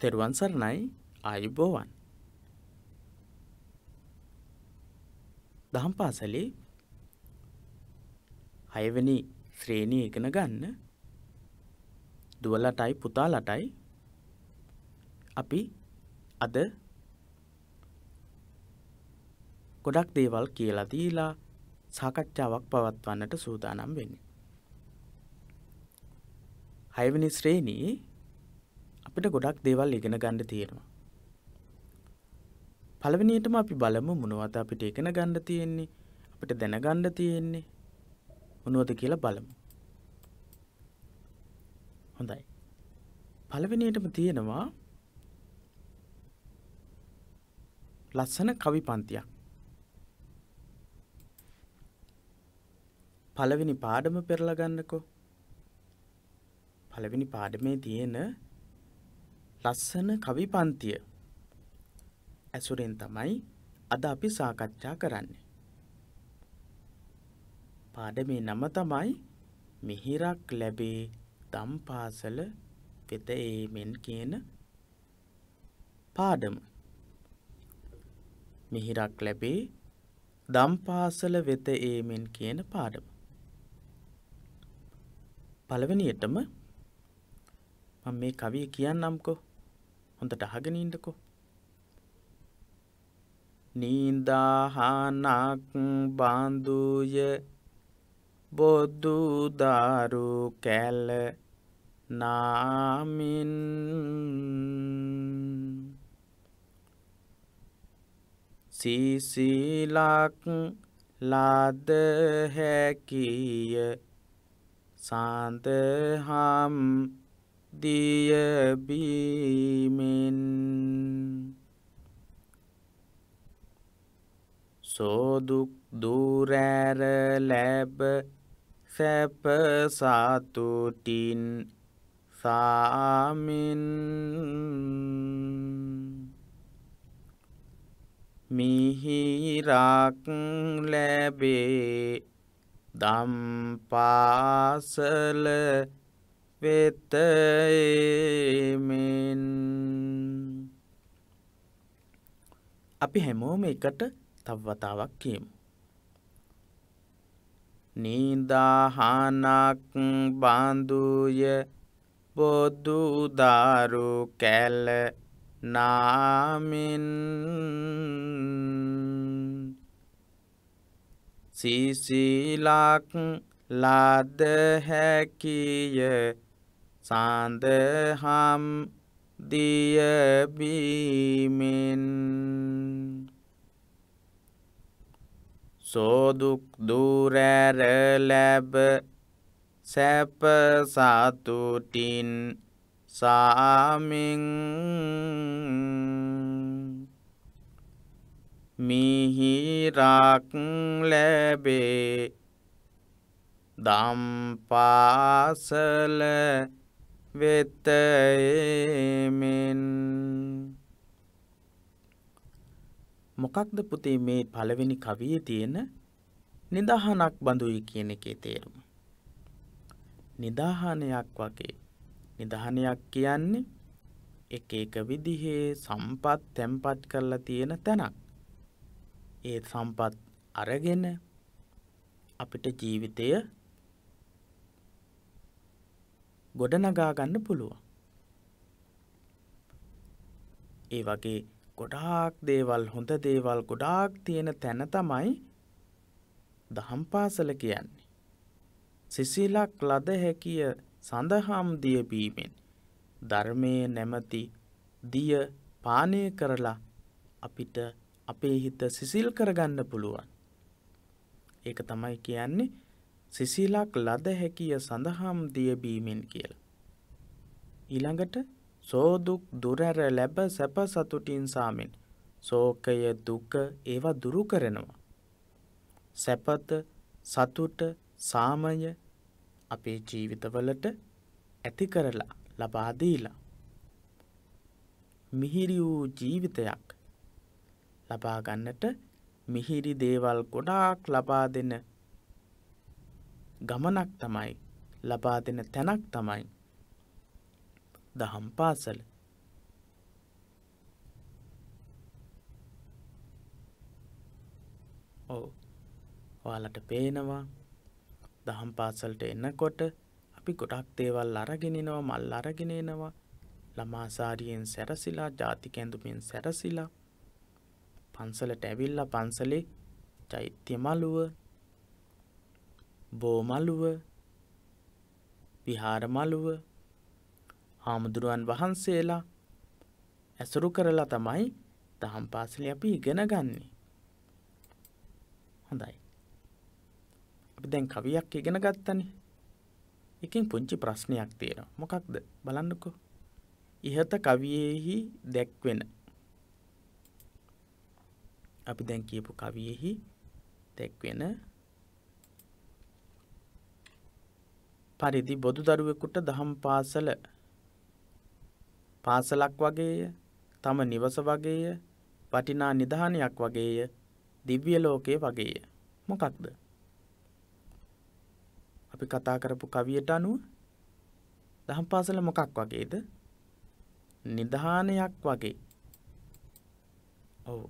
තෙරුවන් සරණයි ආයුබෝවන්. දහම් පාසලේ හයවැනි ශ්‍රේණී එකන ගන්න දුවලටයි පුතාලටයි අපි අද ගොඩක් දේවල් කියලා දීලා සාකච්ඡාවක් පවත්වන්නට සූදානම් වෙන්නේ. හයවැනි ශ්‍රේණී අපිට ගොඩක් දේවල් ඉගෙන ගණ්ඩ තියෙනවා. පළවෙනියටම අපි බලමු මොනවත අපිට ඉගෙන ගණ්ඩ තියෙන්නේ අපිට දැනගණ්ඩ තියෙන්නේ මොනුවද කියලා බලමු. හොඳයි. පළවෙනියටම තියෙනවා ලස්සන කවි පන්තියක්. පළවෙනි පාඩම පෙරලගන්නකෝ. පළවෙනි පාඩමේ තියෙන ලස්සන කවි පන්තිය ඇසුරෙන් තමයි අද අපි සාකච්ඡා කරන්නේ. පාඩමේ නම තමයි මිහිරක් ලැබේ දම් පාසල වෙත ඒමෙන් කියන පාඩම. මිහිරක් ලැබේ දම් පාසල වෙත ඒමෙන් කියන පාඩම. පළවෙනියටම මම මේ කවිය කියන්නම්කෝ හොඳට අහගෙන ඉන්නකෝ නිදාහනක් බඳුය බොදුදාරු කැල නාමින් සීසිලක් ලද හැකිය සඳහම් දියබීමෙන් සෝදුක් දුරෑර ලැබ සැප සාතුටින් සාමින් මිහිරක් ලැබේ දම්පාසල වෙතමින් අපි හැමෝම එකට තවවතාවක් කියමු. නිදාහනක් බඳුය බොදුදාරු කැල නාමින් සිසිලක් ලද හැකිය සඳහම් දියබීමෙන් සෝදුක් දුරැර ලැබ සැප සතුටින් සාමින් මිහිරක් ලැබේ දම්පාසල වෙතයමෙන් මොකක්ද පුතේ මේ පළවෙනි කවිය තියෙන නිදහනක් බඳුයි කියන එකේ තේරුම. නිදාහනයක් වගේ නිදහනයක් කියන්නේ එක එක විදිහේ සම්පත් තැම්පත් කරලා තියෙන තැනක්. ඒ සම්පත් අරගෙන අපිට ජීවිතය ගොඩනගා ගන්න පුළුවන්. ඒ වගේ ගොඩාක් දේවල් හොඳ දේවල් ගොඩාක් තියෙන තැන තමයි දහම් පාසල කියන්නේ. සිසිලක් ලද හැකිය සඳහම් දියබීමෙන් ධර්මය නැමති දිය පානය කරලා අපිට අපේ හිත සිසිල් කරගන්න පුළුවන්. ඒක තමයි කියන්නේ සිසිලක් ලද හැකිය සඳහම් දියබීමෙන් කියල. ඊළඟට සෝදුක් දුරැර ලැබ සැප සතුටින් සාමෙන් සෝකය දුක ඒවා දුරු කරනවා. සැපත සතුට සාමය අපේ ජීවිතවලට ඇති කරලා ලබාදීලා. මිහිරි වූ ජීවිතයක් ලබාගන්නට මිහිරි දේවල් ගොඩාක් ලබා දෙන ගමනක් තමයි ලබා දෙන තැනක් තමයි දහම් පාසල ඕ ඔයාලට පේනවා දහම් පාසල්ට එන්නකොට අපි ගොඩක් දේවල් අරගෙනනවා මල් අරගෙනනවා ළමාසාරියෙන් සැරසිලා ජාතිකැඳුමින් සැරසිලා පන්සලට ඇවිල්ලා පන්සලේ චෛත්‍ය මළුව බෝමලුව විහාරමලුව හාමුදුරුවන් වහන්සේලා ඇසුරු කරලා තමයි දහම් පාසල අපි ඉගෙන ගන්නේ. හොඳයි. අපි දැන් කවියක් ඉගෙන ගත්තනේ. එකෙන් පුංචි ප්‍රශ්නයක් තියෙනවා. මොකක්ද බලන්නකෝ. ඉහත කවියෙහි දැක්වෙන අපි දැන් කියපු කවියෙහි දැක්වෙන පරිදි බොදු දරුවෙකුට දහම් පාසල පාසලක් වගේය තම නිවස වගේය වටිනා නිධානයක් වගේය දිව්‍ය ලෝකයේ වගේය. මොකක්ද. අපි කතා කරපු කවියට අනුව දහම් පාසල මොකක් වගේද නිධානයක් වගේ ඔවු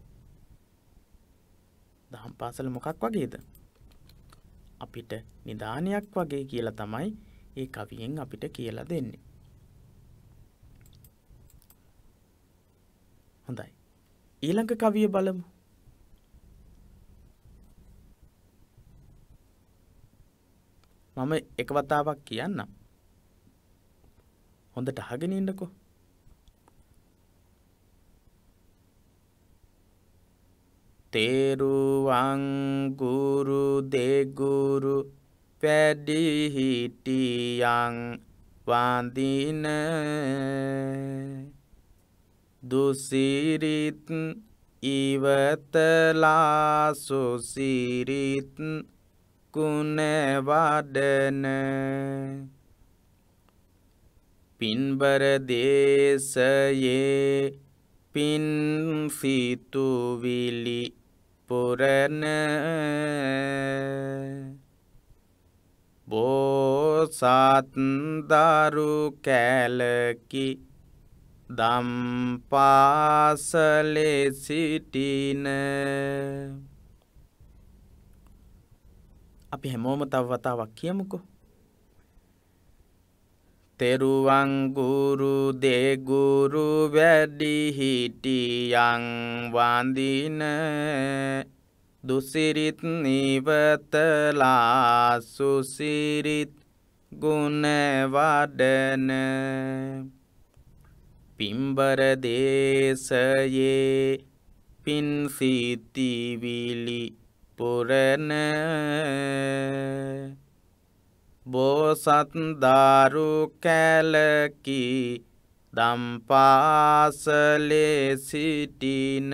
දහම් පාසල මොකක් වගේද අපිට නිධානයක් වගේ කියලා තමයි ඒ කවියෙන් අපිට කියලා දෙන්නේ. හොඳයි. ඊළඟ කවිය බලමු. මම එක වතාවක් කියන්නම්. හොඳට අහගෙන ඉන්නකෝ. තේරුවංගුරු දෙගුරු වැඩිහිටියං වඳින දුසිරිත් ඉවතලා සුසිරිත් කුණවඩන පින්බර දේශයේ පින් සිතුවිලි පුරන බෝසත්දරු කැලකි දම්පාසලේ සිටින අපි හැමෝම තව වතාවක් කියමුකෝ තෙරුවන් ගුරු දෙගුරු වැඩිහිටියන් වඳින දුසිරිත් නිවතලා සුසිරිත් ගුණවඩන පිම්බර දේශයේ පින් සිතිවිලි පුරණ බෝසත් දාරු කැලකි දම්පාසලේ සිටින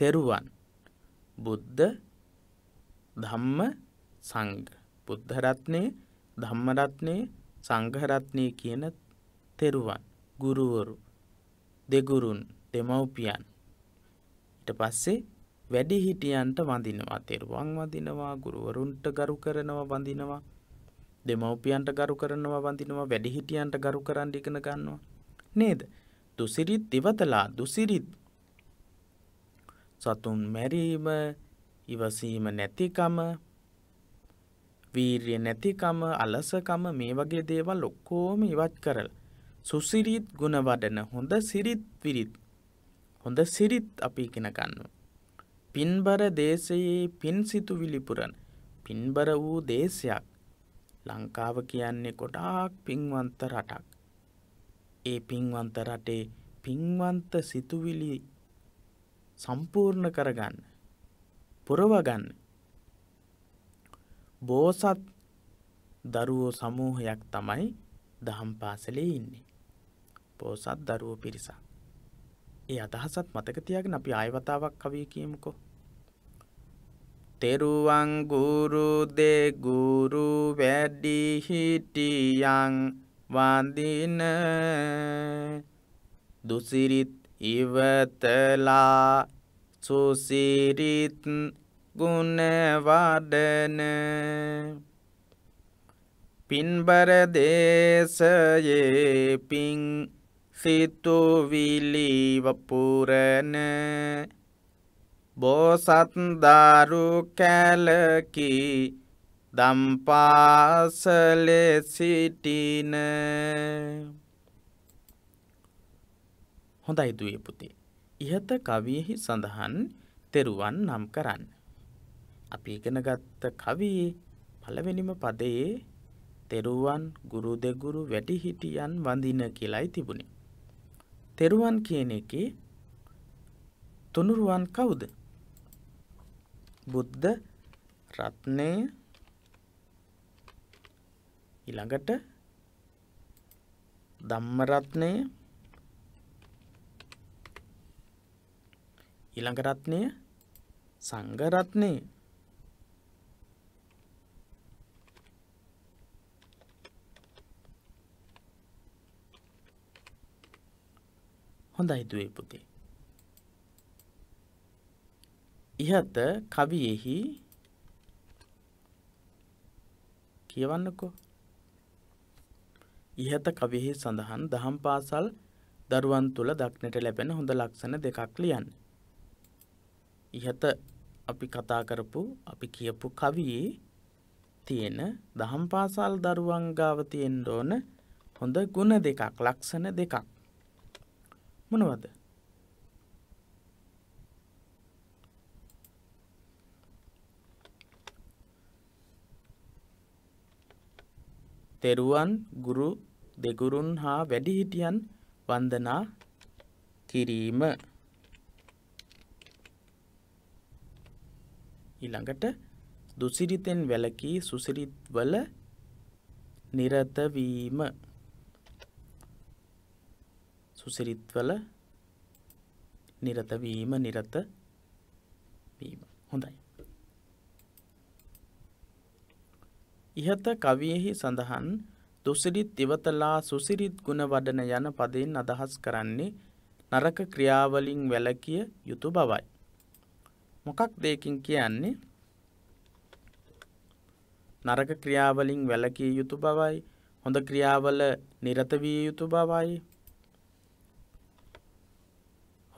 තෙරුවන් බුද්ධ ධම්ම සංඝ බුද්ධරත්නය ධම්මරත්නය සංඝරත්නය කියන තෙරුවන් ගුරුවරු දෙගුරුන් දෙමව්පියන් ඊට පස්සේ වැඩිහිටියන්ට වඳිනවා තෙරුවන් වඳිනවා ගුරුවරුන්ට ගරු කරනවා වඳිනවා දෙමව්පියන්ට ගරු කරනවා වඳිනවා වැඩිහිටියන්ට ගරු කරන්න ඉගෙන ගන්නවා නේද දුසිරිත් ඉවතලා දුසිරිත් සතුන් මැරීම ඉවසීම නැතිකම වීරිය නැතිකම අලසකම මේ වගේ දේවල් ඔක්කෝම ඉවත් කරල සුසිරිත් ගුණ වඩන හොඳ සිරිත් විරිත් හොඳ සිරිත් අපි ඉගෙන ගන්නවා පින්බර දේශයේ පින් සිතුවිලි පුරන පින්බර වූ දේශයක් ලංකාව කියන්නේ කොටාක් පින්වන්ත රටක්. ඒ පින්වන්ත රටේ පින්වන්ත සිතුවිලි සම්පූර්ණ කරගන්න. පුරවගන්න. බෝසත් දරුවෝ සමූහයක් තමයි දහම් පාසලේ ඉන්නේ. පෝසත් දරුවෝ පිරිසක්. ඒ අදහසත් මතක තියාගෙන අපි ආයවතාවක් කවිය කියමුකෝ. තෙරුවන් ගුරුදේ ගුරු වැඩි හිටියන් වඳින දුසිරිත් ඉවතලා සුසිරිත් ගුණ වඩන පින්බර දේශයේ පින් සිතුවිලි වපුරන බෝසත්දාරු කැලකි දම්පාසලෙ සිටින හොඳයි දුවේ පුතේ. ඉහත කවියෙහි සඳහන් තෙරුවන් නම් කරන්න. අපි ඉගෙනගත්ත කවී පළවෙනිම පදයේ තෙරුවන් ගුරු දෙගුරු වැඩිහිටියන් වඳින කියලායි තිබුණේ. තෙරුවන් කියන එකේ තුනුරුවන් කවුද බුද්ධ රත්නය ඊළඟට ධම්මරත්නය ඊළඟ රත්නය සංඝරත්නය හොඳයි දුවේ පුතේ. ඉහත කවියෙහි කියවන්නකෝ. ඉහත කවියෙහි සඳහන් දහම් පාසල් දරුවන් තුළ දක්නට ලැබෙන හොඳ ලක්ෂණ දෙකක් ලියන්න. ඉහත අපි කතා කරපු අපි කියපු කවියේ තියෙන දහම් පාසල් දරුවන් ගාව තියෙන්න ඕන හොඳ ගුණ දෙකක් ලක්ෂණ දෙකක්. මොනවද තෙරුවන් ගුරු දෙගුරුන් හා වැඩිහිටියන් වන්දනා කිරීම ඊළඟට දුසිරිතෙන් වැලකී සුසිරිත්වල නිරතවීම සුසිරිත්වල නිරතවීම නිරත වීම හොඳයි. ඉහත කවියෙහි සඳහන් දුසිරිත් ඉවතලා සුසිරිත් ගුණ වඩන යන පදයෙන් අදහස් කරන්නේ නරක ක්‍රියාවලින් වැලකිය යුතු බවයි. මොකක් දෙකින් කියන්නේ නරක ක්‍රියාවලින් වැලකිය යුතු බවයි හොඳ ක්‍රියාවල නිරතවිය යුතු බවයි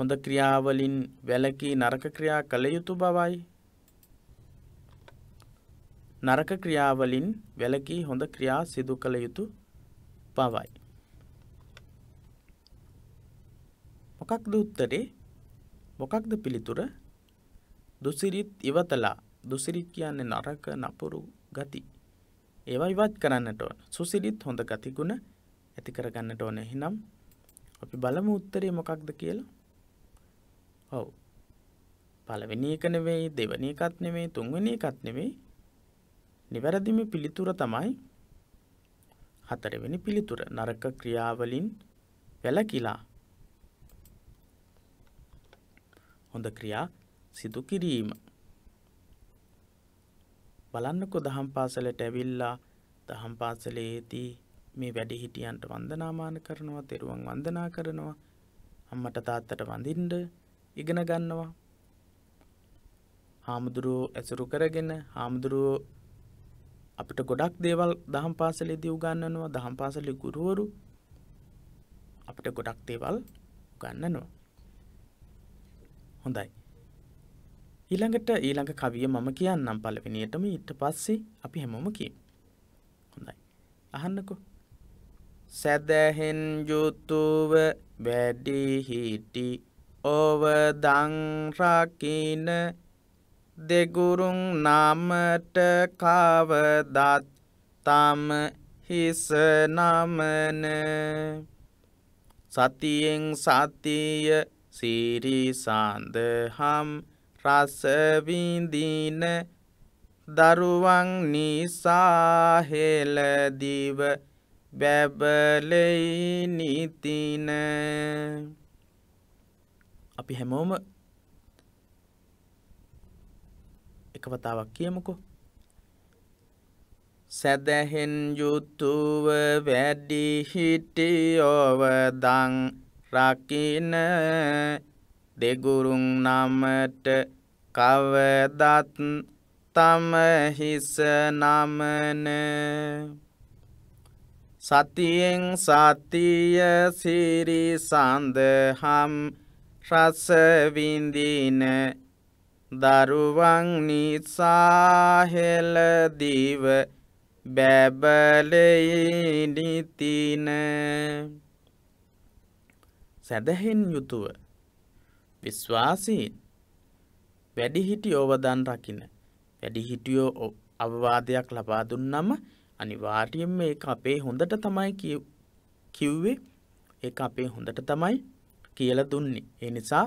හොඳ ක්‍රියාවලින් වැළකී නරක ක්‍රියා කළ යුතු බවයි. නරක ක්‍රියාවලින් වැළකී හොඳ ක්‍රියා සිදු කළ යුතු බවයි. මොකක්ද උත්තරේ? මොකක්ද පිළිතුර? දුසිරිත් ඉවතලා. දුසිරිත් කියන්නේ නරක නපුරු ගති. ඒවා ඉවත් කරන්නට ඕන. සුසිරිත් හොඳ ගතිගුණ ඇති කරගන්නට ඕන. එහෙනම් අපි බලමු උත්තරේ මොකක්ද කියලා. ඔව් පළවෙනි එක නෙවෙයි දෙවෙනි එකත් නෙවෙයි තුන්වෙනි එකත් නෙවෙයි නිවැරදිම පිළිතුර තමයි හතරවෙනි පිළිතුර නරක ක්‍රියාවලින් වැළකිලා හොඳ ක්‍රියා සිදු කිරීම බලන්නකො දහම් පාසලට ඇවිල්ලා දහම් පාසලේදී මේ වැඩිහිටියන්ට වන්දනාමාන කරනවා තෙරුවන් වන්දනා කරනවා අම්මට තාත්තට වඳින්ඩ ඉගෙන ගන්නවා හාමුදුරුවෝ ඇසුරු කරගෙන හාමුදුරුවෝ අපිට ගොඩක් දේවල් දහම් පාසලේදී උගන්නනවා දහම් පාසලි ගුරුවරු අපිට ගොඩක් දේවල් ගන්නනවා හොඳයි ඊළඟට ඊළඟ කවිය මම කියන්නම් පලවිනියටම ඊට පස්සේ අපි හැමෝම කිය හොඳයි අහන්නකු සැදැහෙන් යුතුව වැඩිහිටි ඔව දංරකින දෙගුරුන් නමට කවදත් තම හිස නමන සතියෙන් සතිය සිරි සඳහම් රසවිඳින දරුවන් නිසා හෙලදිව බැබලෙයි නිතින අපි හැමෝම එකවතාවක් කියමුකෝ සැදැහෙන් යුතුව වැඩිහිටියෝවදං රකින දෙගුරුන් නමට කවදත් තම හිස නමන සතියෙන් සතිය සිරි සඳහම් රස විඳින දරුවන් නිසා හෙළදිව බැබලෙයි නිතින සැදහෙන් යුතුව විශ්වාසීන් වැඩිහිටියෝව දන් රකින වැඩිහිටියෝ අවවාදයක් ලබා දුන්නම අනිවාර්යයෙන් මේක අපේ හොඳට තමයි කිව්වේ ඒක අපේ හොඳට තමයි කියල දුන්නේ. ඒ නිසා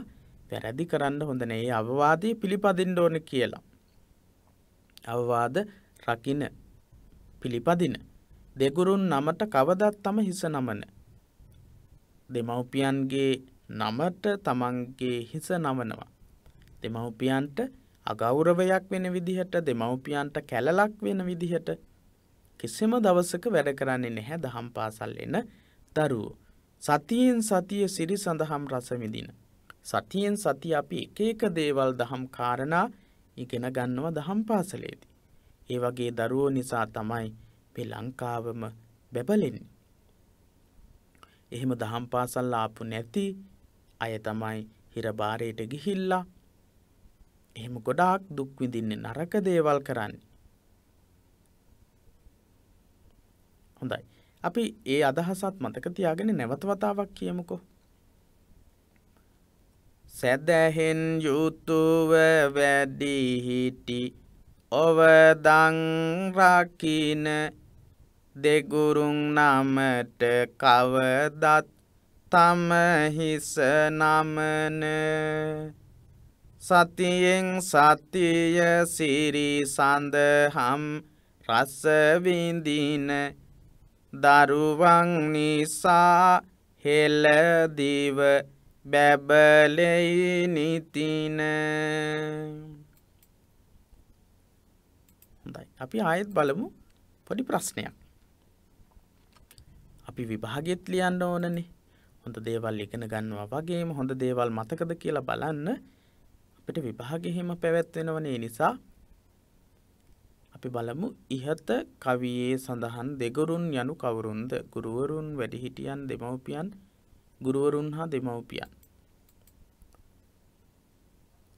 වැරදි කරන්න හොඳ නෑ අවවාදී පිළිපදින්න ඕන කියලා. අවවාද රකින පිළිපදින. දෙගුරුන් නමට කවදත් තම හිස නමන. දෙමව්පියන්ගේ නමට තමන්ගේ හිස නමනවා. දෙමව්පියන්ට අගෞරවයක් වෙන විදිහට දෙමව්පියන්ට කැලලක් වෙන විදිහට කිසිම දවසක වැඩ කරන්නේ නැහැ දහම් පාසල් එන දරුවෝ. සතියෙන් සතිය සිරි සඳහම් රසවිදින. සතියෙන් සති අපි එක එක දේවල් දහම් කාරණා ඉගෙන ගන්නව දහම් පාසලේදී. ඒ වගේ දරුවෝ නිසා තමයි පෙ ලංකාවම බැබලෙන්නේ. එහෙම දහම් පාසල් ආපු නැති අය තමයි හිරබාරයට ගිහිල්ලා එහෙම ගොඩාක් දුක්විඳින්නේ නරක දේවල් කරන්නේ. හොඳයි අපි ඒ අදහසත් මතක තියාගෙන නැවතවතාවක් කියමුකෝ. සැදැහෙන් යුතුව වැඩිහිටි ඔවදංරකින දෙගුරුන් නමට කවදත් තම හිස නමන සතියෙන් සතිය සිරි සඳහම් රසවිඳින දරුවන් නිසා හෙලදිව බැබලෙයි නිතින අපි ආයෙත් බලමු පොඩි ප්‍රශ්නයක් අපි විභාගෙත් ලියන්න ඕනනේ හොඳ දේවල් ඉගෙන ගන්නවා වගේම හොඳ දේවල් මතකද කියලා බලන්න අපිට විභාගෙහෙම පැවැත්වෙනවනේ නිසා අපි බලමු ඉහත කවියේ සඳහන් දෙගුරුන් යනු කවුරුන්ද ගුරුවරුන් වැඩිහිටියන් දෙමව්පියන් ගුරුවරුන් හා දෙමව්පියන්.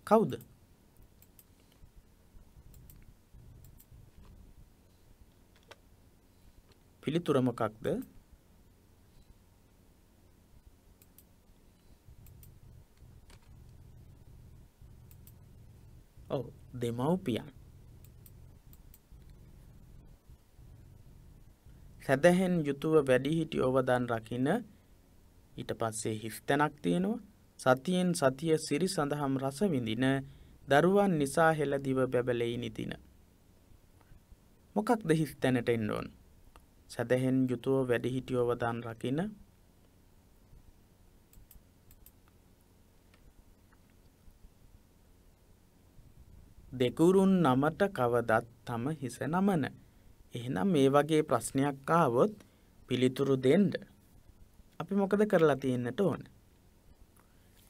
කවුද පිළිතුරමකක්ද ඔව දෙමව්පියන් සැදැහෙන් යුතුව වැඩිහිටි ඔවදන් රකින ඊට පස්සේ හිස්තැනක් තියෙනවා සතියෙන් සතිය සිරි සඳහම් රස විඳින දරුවන් නිසා හෙළදිව බැබලෙයි නිතින. මොකක්ද හිස් තැනට එන්න ඕන් සැදැහෙන් යුතුව වැඩිහිටියෝවදන් රකින දෙකුරුන් නමට කවදත් තම හිස නමන එහෙනම් මේ වගේ ප්‍රශ්නයක් ආවොත් පිළිතුරු දෙන්න අපි මොකද කරලා තියෙන්නට ඕන.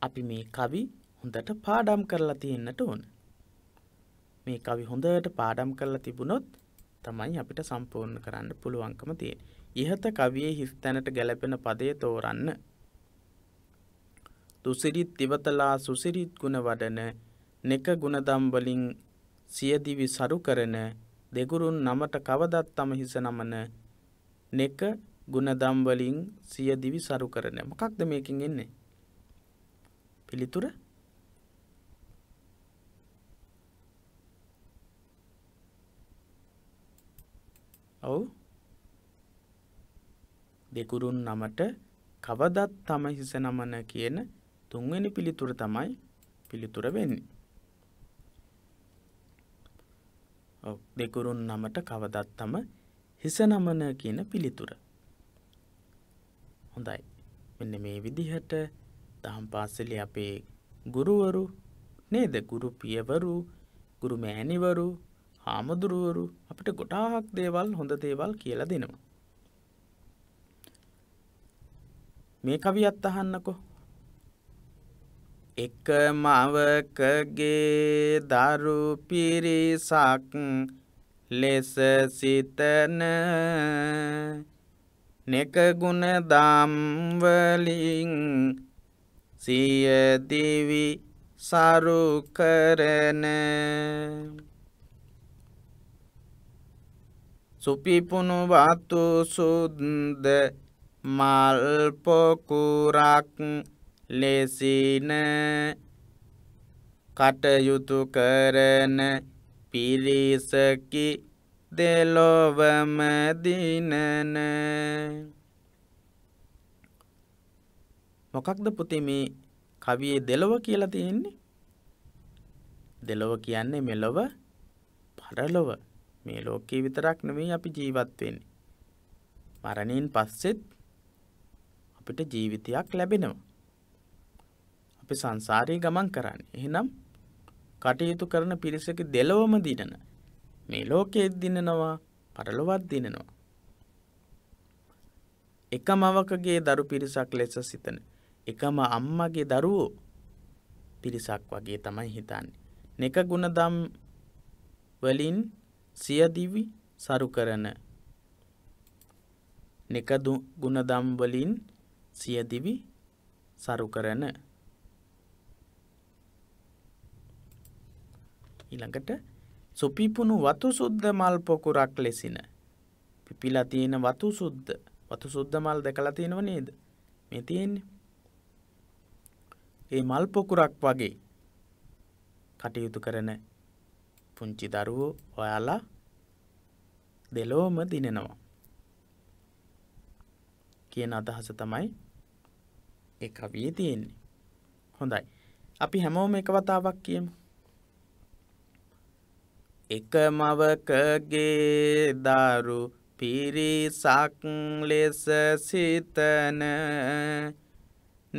අපි මේ කවි හොඳට පාඩම් කරලා තියෙන්නට ඕන. මේ කවි හොඳට පාඩම් කරලා තිබුණොත් තමයි අපිට සම්පූර්ණ කරන්න පුළුවන්කම තියෙන. ඉහත කවියේ හිස් තැනට ගැලපෙන පදය තෝරන්න. තුසිරිත් තිවතලා සුසිරිත් ගුණ වඩන නෙක ගුණදම්වලින් සියදිවි සරු කරන දෙගුරුන් නමට කවදත් තම හිස නමන නෙක ගුණදම්වලින් සිය දිවි සරු කරන මොකක්ද මේකින් එන්නේ පිළිතුර ඔවු දෙකුරුන් නමට කවදත් තම හිස නමන කියන තුන්වෙනි පිළිතුර තමයි පිළිතුර වෙන්නේ දෙකුරුන් නමට කවදත්තම හිස නමන කියන පිළිතුර. හොඳයි මෙන්න මේ විදිහට දහම් පාසලි අපේ ගුරුවරු නේද ගුරු පියවරු ගුරු මෑණිවරු හාමුදුරුවරු අපිට ගොටාහක් දේවල් හොඳ දේවල් කියල දෙනවා. මේ කවියත් අහන්නකෝ එක මවකගේ දරු පිරිසක් ලෙස සිතන නෙක ගුණදම්වලින් සියදිවි සරු කරන සුපිපුුණු වතු සුද්ද මල් පොකුරක් ලෙසින කටයුතු කරන පිරිසකි දෙලොවම දිනන මොකක්ද පුතේ මේ කවියේ දෙලොව කියලා තියෙන්නේ දෙලොව කියන්නේ මෙලොව පරලොව මේ ලෝකේ විතරක් නෙමෙයි අපි ජීවත් වෙන්නේ මරණයෙන් පස්සෙත් අපිට ජීවිතයක් ලැබෙනවා අපි සංසාරය ගමන් කරන්න. එහෙනම් කටයුතු කරන පිරිසක දෙලොවම දිනන. මේ ලෝකෙත් දිනනවා පරලොවත් දිනනවා. එකම අවකගේ දරු පිරිසක් ලෙස සිතන. එකම අම්මගේ දරුවෝ පිරිසක් වගේ තමයි හිතන්නේ. නෙක ගුණදම් වලින් සියදිවි සරු කරන නෙක ගුණදම් වලින් සියදිවි සරු කරන ඊළඟට සුපිපුුණු වතු සුද්ධ මල් පොකුරක් ලෙසින. පිපිලා තියෙන වතු සුද්ධ වතු සුද්ධ මල් දැකලා තියෙනව නේද මේ තියෙන්නේ. ඒ මල් පොකුරක් වගේ කටයුතු කරන පුංචි දරුවෝ ඔයාලා දෙලෝම දිනෙනවා. කියන අදහස තමයි ඒ කවිය තියෙන්නේ. හොඳයි. අපි හැමෝම එක වතාවක් කියමු. එකමවකගේ දරු පිරිසක් ලෙස සිතන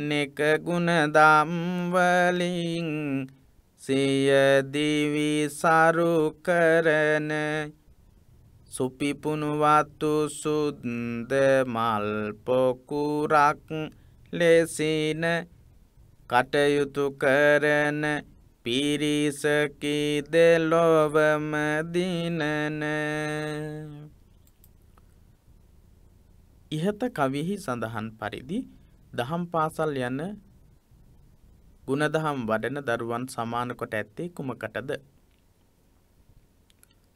නෙක ගුණදම්වලින් සියදිවි සරු කරන සුපිපුුණුවත්තු සුද්ද මල් පොකුරක් ලෙසින කටයුතු කරන පිරිසකිද ලොවම දිනන ඉහත කවියෙහි සඳහන් පරිදි දහම් පාසල් යන ගුණදහම් වඩන දරුවන් සමාන කොට ඇත්තේ කුමකටද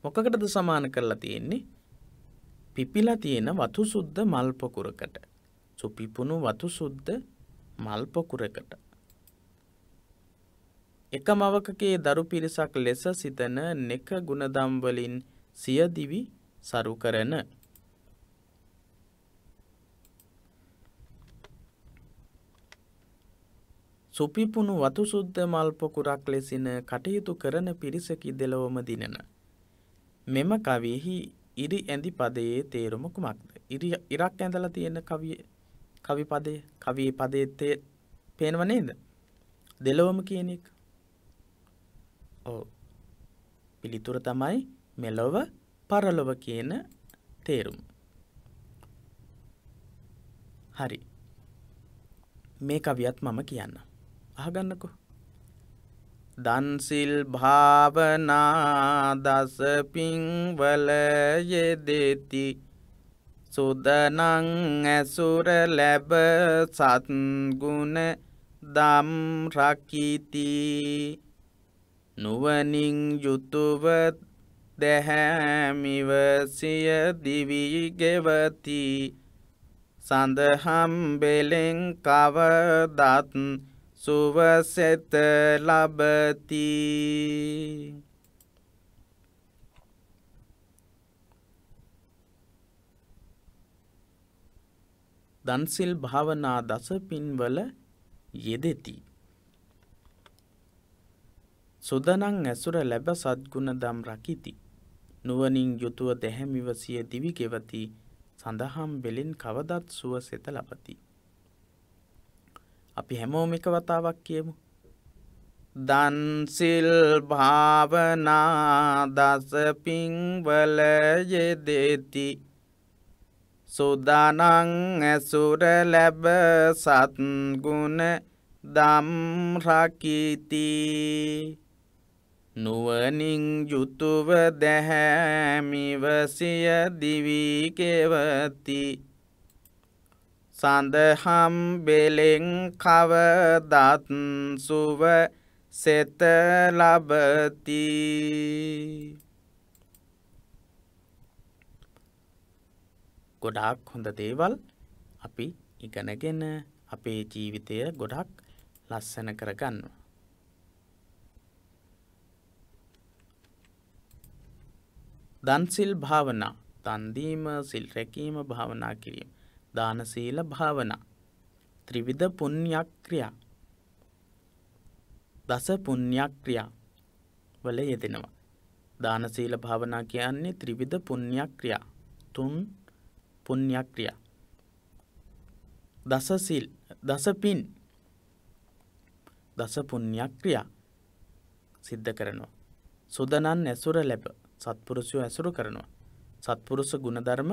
මොකකටද සමාන කරලා තියෙන්නේ පිපිලා තියෙන වතු සුද්ධ මල් පොකුරකට සුපිපුණු වතු සුද්ධ මල් පොකුරකට එකමවකගේ දරු පිරිසක් ලෙස සිතන නෙක ගුණදම්වලින් සියදිවි සරු කරන. සුපිපුුණු වතු සුද්ධ මල්පොකුරක් ලෙසින කටයුතු කරන පිරිසකි දෙලොවම දිනන. මෙම කවියෙහි ඉරි ඇඳි පදයේ තේරුම කුමක්ද. ඉරක් ඇඳල තියෙන කවිපදේ කවී පදත්තේ පේනවනේද. දෙලොවම කියනෙක් පිළිතුර තමයි මෙලොව පරලොව කියන තේරුම්. හරි. මේ කවියත් මම කියන්න. අහගන්නකො. දන්සිල් භාවනා දස පිංවල යෙදෙති සුදනං ඇසුර ලැබ සත්ගුණ දම් රකිතිී නුවනින් යුතුව දැහැමිව සිය දිවිගෙවති සඳහම් බෙලෙන් කවදත් සුවසෙත ලබති දන්සිල් භාවනා දස පින්වල යෙදෙති සුදනං ඇසුර ලැබ සද්ගුණ දම් රකිති. නුවනින් යුතුව දැහැමිවසිය දිවිගෙවති සඳහම් බෙලින් කවදත් සුව සෙත ලබති. අපි හැමෝම එක වතාවක් කියමු. දන්සිල් භාවනා දසපිංවලය දෙති සුදානං ඇසුර ලැබ සත්ගුණ දම්රකිතිී නුවනින් යුතුව දැහැමිවසිය දිවී කෙවති සඳහම් බෙලෙන් කවදත් සුව සෙත ලබති ගොඩාක් හොඳ දේවල් අපි ඉගෙනගෙන අපේ ජීවිතය ගොඩක් ලස්සන කරගන්නවා දන්සිල් භාවනා තන්දීම සිල් රැකීම භාවනා කිරීම දානසීල භාවනා ත්‍රිවිධ පුුණ්‍යක්‍රියා දස පුුණ්‍යක්‍රියා වල යෙදෙනවා දානසීල භාවනා කියන්නේ ත්‍රිවිධ පුුණ්‍යක්‍රියා තුන් පුුණ්‍යක්‍රියා දසසිල් දසපින් දස පුුණ්‍යක්‍රියා සිද්ධ කරනවා සුදනන් ඇසුර ලැබ සත්පුරුෂයෝ ඇසුරු කරනවා. සත්පුරුෂ ගුණධර්ම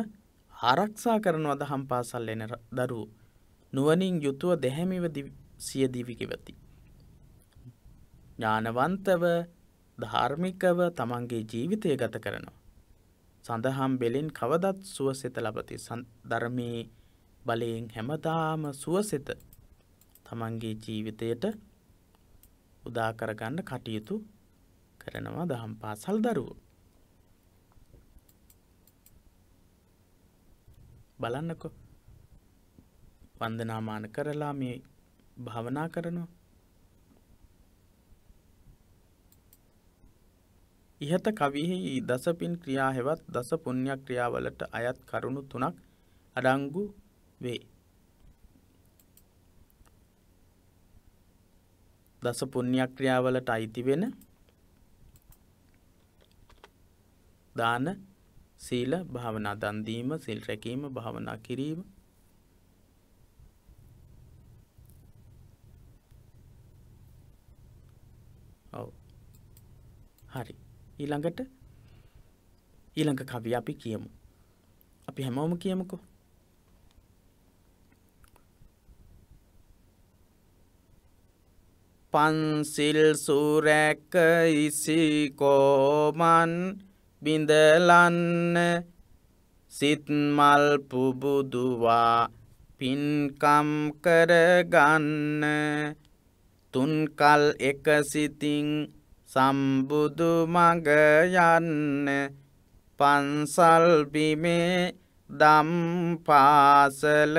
ආරක්ෂා කරනවද හම් පාසල් එන දරුවෝ. නුවනින් යුතුව දෙහැමිව සියදිවිකිවති. ඥානවන්තව ධාර්මිකව තමන්ගේ ජීවිතය ගත කරනවා. සඳහම් බෙලින් කවදත් සුවසිත ලබති ධර්මී බලයෙන් හැමදාම සුවසිත තමන්ගේ ජීවිතයට උදාකරගන්න කටයුතු කරනවා දහම් පාසල් දරුවෝ. බලන්නකො වන්දනාමාන කරලා මේ භාවනා කරනවා ඉහත කවිහි දසපින් ක්‍රියා හෙවත් දස පුණ්‍ය ක්‍රියාවලට අයත් කරුණු තුනක් අඩංගු වේ. දස පුණ්‍ය ක්‍රියාවලට අයිති වෙන දාන සීල භාවනා දන්දීම සිල් රැකීම භාවනා කිරීම ඔව හරි ඊළඟට ඊළඟ කවිය අපි කියමු අපි හැමෝම කියමුකෝ පන්සිල් සුරැක ඉසිකෝමන් බිඳලන්න සිත්මල් පුබුදුවා පින්කම් කරගන්න තුන්කල් එක සිතින් සම්බුදු මඟ යන්න පන්සල් බිමේ දම් පාසල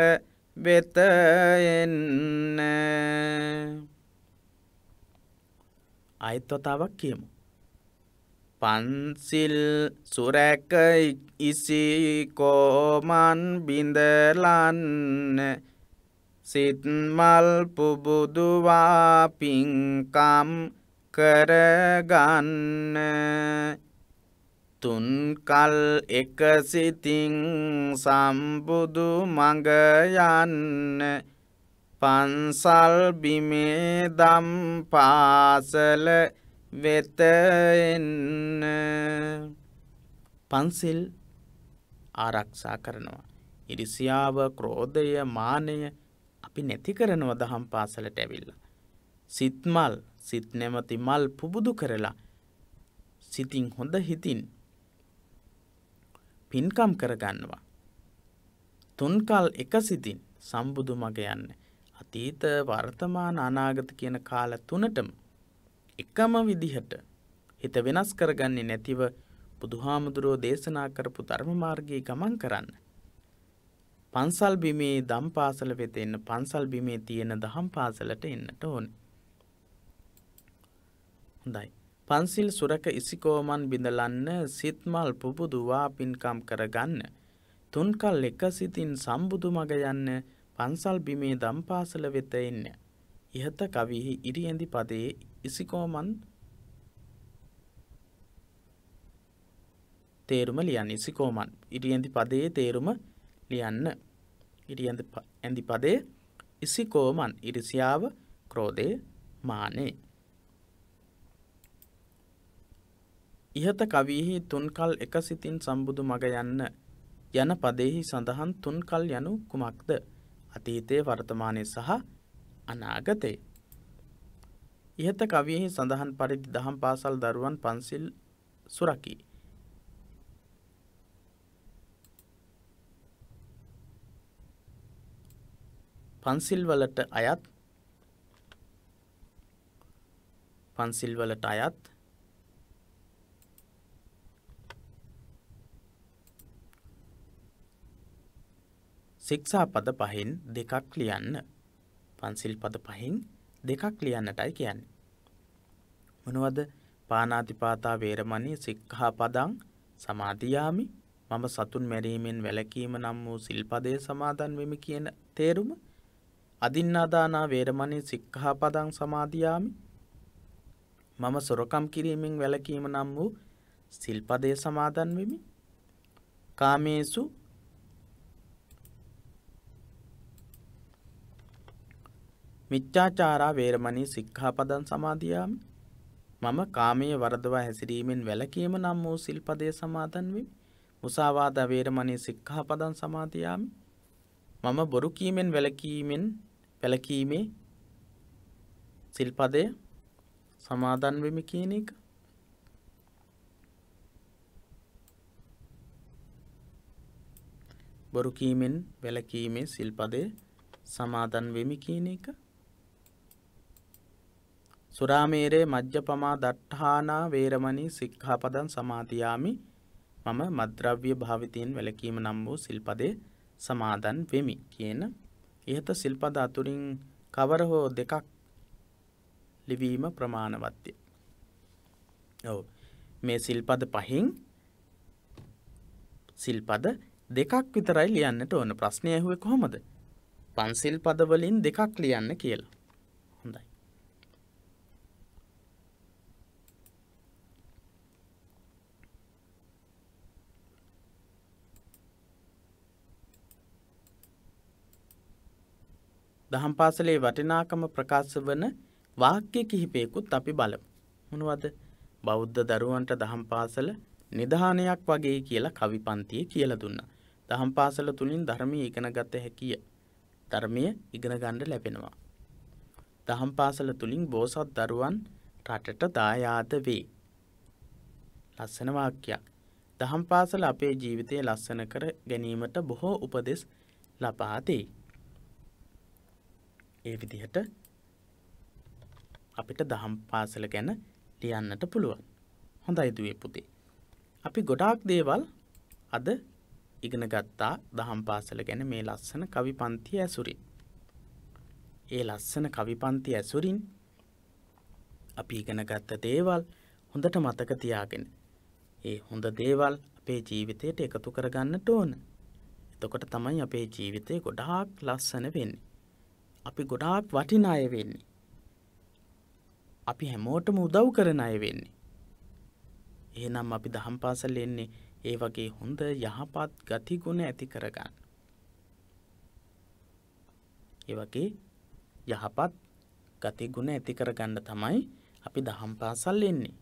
වෙත එන්න අයිත් වතාවක් කියමු පන්සිල් සුරැක ඉසිකෝමන් බිඳලන්න සිත්මල් පුබුදුවා පිංකම් කරගන්න තුන්කල් එක සිතින් සම්බුදු මඟ යන්න පන්සල් බිමේ දම් පාසල වෙත එන්න පන්සිල් ආරක්ෂා කරනවා. ඉරිසියාව ක්‍රෝධය මානය අපි නැති කරනව දහම් පාසලට ඇවිල්ල. සිත්මල් සිත් නැමති මල් පුබුදු කරලා සිතින් හොඳ හිතින් පින්කම් කරගන්නවා. තුන්කල් එක සිතින් සම්බුදු මග යන්න. අතීත වර්තමාන අනාගත කියන කාල තුනටම එකම විදිහට හිත වෙනස් කරගන්නේ නැතිව බුදුහාමුදුරෝ දේශනා කරපු ධර්මමාර්ගයේ ගමන් කරන්න. පන්සල් බිමේ දම් පාසල වෙත එන්න පන්සල් බිමේ තියෙන දහම් පාසලට එන්නට ඕන. හොඳයි. පන්සිල් සුරක ඉසිකෝමන් බිඳලන්න සිත්මල් පුබුදුවා පින්කම් කරගන්න. තුන්කල් එක සිතින් සම්බුදු මග යන්න පන්සල් බිමේ දම්පාසල වෙත එන්න. ඉහත කවිහි ඉරියඳි පදයේ ඉසිකෝමන් තේරුම ලියන්න ඉසිකෝමන් ඉරියන්ති පදයේ තේරුම ලියන්න ඉරියඳ ඇඳි පදේ ඉසිකෝමන් ඉරිසියාව ක්‍රෝධය මානේ ඉහත කවීහි තුන්කල් එක සිතින් සම්බුදු මග යන්න යන පදෙහි සඳහන් තුන්කල් යනු කුමක්ද අතීතය වර්තමානය සහ අනාගතේ ඉහත කවියෙහි සඳහන් පරිදි දහම් පාසල් දරුවන් පන්සිල් සුරකි. පන්සිල්වලට අයත් පන්සිල්වලට අයත් ශික්ෂා පද පහෙන් දෙකක් ලියන්න පන්සිල් පද පහෙන් දෙකක් ලියන්නටයි කියන්නේ. මොනවද පානාතිපාතා වේරමණී සික්ඛාපදං සමාදියාමි මම සතුන් මැරීමෙන් වැළකීම නම් වූ සිල්පදයේ සමාදන් වෙමි කියන තේරුම අදින්නාදානා වේරමණී සික්ඛාපදං සමාදියාමි මම සොරකම් කිරීමෙන් වැළකීම නම් වූ සිල්පදයේ සමාදන් වෙමි කාමේසු මිච්ඡාචාරා වේරමණී සික්ඛාපදං සමාදියාමි මම කාමයේ වරදවා හැසිරීමෙන් වැළකීම නම් වූ සිල්පදය සමාදන් වෙමි. මුසාවාදා වේරමණී සික්ඛාපදං සමාදියාමි. මම බොරු කීමෙන් වැළකීමෙන් වැළකීමේ සිල්පදය සමාදන් වෙමි කියන එක. බොරු කීමෙන් වැළකීමේ සිල්පදය සමාදන් වෙමි කියන එක සුරාමේරේ මජ්ජපමා දට්ඨානා වේරමණී සික්ඛාපදං සමාදියාමි මම මද්ද්‍රව්‍ය භාවිතයෙන් වැළකීම නම් වූ සිල්පදේ සමාදන් වෙමි කියන ඉහත සිල්පද අතුරින් කවර හෝ දෙකක් ලිවීම ප්‍රමාණවත්ය. ඔව් මේ සිල්පද පහින් සිල්පද දෙකක් විතරයි ලියන්නට ඕන ප්‍රශ්නය ඇහුවේ කොහොමද? පන්සිල් පද වලින් දෙකක් ලියන්න කියලා. දහම් පාසලේ වටිනාකම ප්‍රකාශ වන වාක්‍ය කිහිපයකුත් අපි බලමු. මොනවද? බෞද්ධ දරුවන්ට දහම් පාසල නිධානයක් වගේ කියලා කවි පන්තියේ කියලා දුන්නා. දහම් පාසල තුලින් ධර්මීය ඉගෙනගත හැකිය. ධර්මීය ඉගෙන ගන්න ලැබෙනවා. දහම් පාසල තුලින් බෝසත් දරුවන් රටට දායාද වේ. ලස්සන වාක්‍යයක්. දහම් පාසල අපේ ජීවිතය ලස්සන කර ගැනීමට බොහෝ උපදෙස් ලබා දෙයි. ඒ විදිහට අපිට දහම් පාසල ගැන ලියන්නට පුළුවන් හොඳයි දුවේ පුතේ අපි ගොඩාක් දේවල් අද ඉගෙන ගත්තා දහම් පාසල ගැන මේ ලස්සන කවි පන්ති ඇසුරින් ඒ ලස්සන කවි පන්ති ඇසුරින් අපි ඉගෙන ගත්ත දේවල් හොඳට මතක තියාගෙන ඒ හොඳ දේවල් අපේ ජීවිතයට එකතු කරගන්නට ඕන එතකොට තමයි අපේ ජීවිතය ගොඩාක් ලස්සන වෙන්නේ අපි ගොඩාක් වටින අය වෙන්නේ. අපි හැමෝටම උදව් කරන අය වෙන්නේ. එහෙනම් අපි දහම් පාසල් එන්නේ ඒ වගේ හොඳ යහපත් ගතිගුණ ඇති කරගන්න. ඒ වගේ යහපත් ගතිගුණ ඇති කරගන්න තමයි අපි දහම් පාසල් එන්නේ.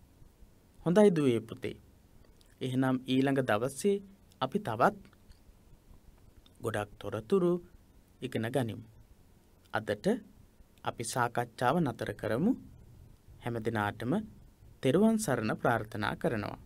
හොඳයි දුවේ පුතේ. එහෙනම් ඊළඟ දවස්සේ අපි තවත් ගොඩක් තොරතුරු ඉගෙන ගනිමු. අදට අපි සාකච්ඡාව නතර කරමු හැම දිනාටම තෙරුවන් සරණ ප්‍රාර්ථනා කරනවා